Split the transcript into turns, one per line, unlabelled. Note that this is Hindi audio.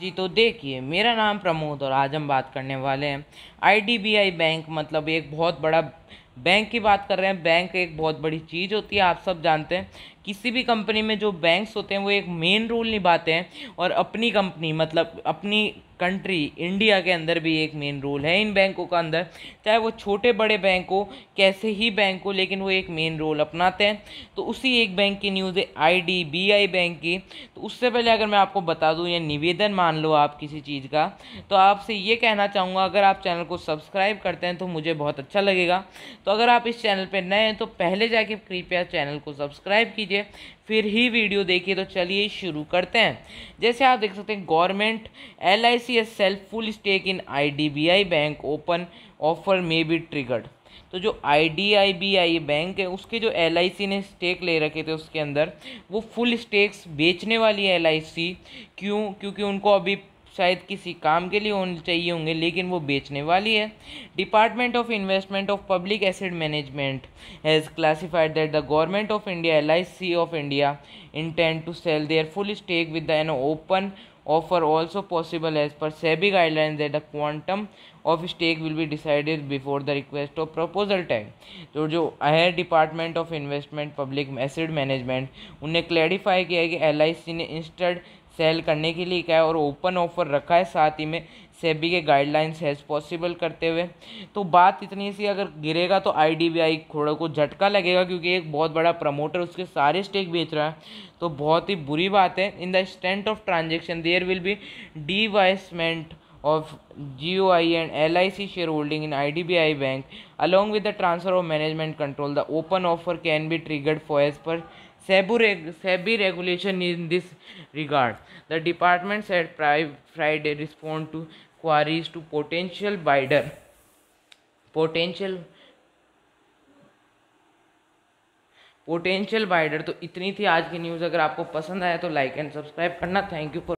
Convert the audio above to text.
जी तो देखिए मेरा नाम प्रमोद और आज हम बात करने वाले हैं आईडीबीआई बैंक मतलब एक बहुत बड़ा बैंक की बात कर रहे हैं बैंक एक बहुत बड़ी चीज़ होती है आप सब जानते हैं किसी भी कंपनी में जो बैंक्स होते हैं वो एक मेन रोल निभाते हैं और अपनी कंपनी मतलब अपनी कंट्री इंडिया के अंदर भी एक मेन रोल है इन बैंकों का अंदर चाहे वो छोटे बड़े बैंक हो कैसे ही बैंक हो लेकिन वो एक मेन रोल अपनाते हैं तो उसी एक बैंक की न्यूज़ है I D B I bank की तो उससे पहले अगर मैं आपको बता दूं या निवेदन मान लो आप किसी चीज़ का तो आपसे ये कहना चाहूँगा अगर आप चैनल को सब्सक्राइब करते हैं तो मुझे बहुत अच्छा लगेगा तो अगर आप इस चैनल पर नए हैं तो पहले जाके कृपया चैनल को सब्सक्राइब कीजिए लीजिए फिर ही वीडियो देखिए तो चलिए शुरू करते हैं जैसे आप देख सकते हैं government L I C is self full stake in I D B I bank open offer may be triggered तो जो I D I B I bank है उसके जो एल आई सी ने स्टेक ले रखे थे उसके अंदर वो फुल स्टेक्स बेचने वाली एल आई सी क्यों क्योंकि उनको अभी शायद किसी काम के लिए होने चाहिए होंगे लेकिन वो बेचने वाली है department of investment of public asset management has classified that the government of India L of India intend to sell their full stake with an open offer also possible as per SEBI guideline that the quantum of stake will be decided before the request of proposal time. तो जो है department of investment public asset management उन्हें क्लैरिफाई किया है कि एल आई सी ने इंस्टेड सेल करने के लिए क्या है और ओपन ऑफर रखा है साथ ही में सेबी के गाइडलाइंस हैज पॉसिबल करते हुए तो बात इतनी सी अगर गिरेगा तो आई डी बी आई थोड़ा को झटका लगेगा क्योंकि एक बहुत बड़ा प्रमोटर उसके सारे स्टेक बेच रहा है तो बहुत ही बुरी बात है in the extant of transaction there will be divestment of GOI and LIC shareholding in IDBI Bank along with the transfer of management control. The open offer can be triggered for as per SEBI, reg SEBI regulation in this regard. The department said Friday respond to queries to potential buyer. Potential potential bidder तो इतनी थी आज की न्यूज़ अगर आपको पसंद आया तो लाइक एंड सब्सक्राइब करना थैंक यू फॉर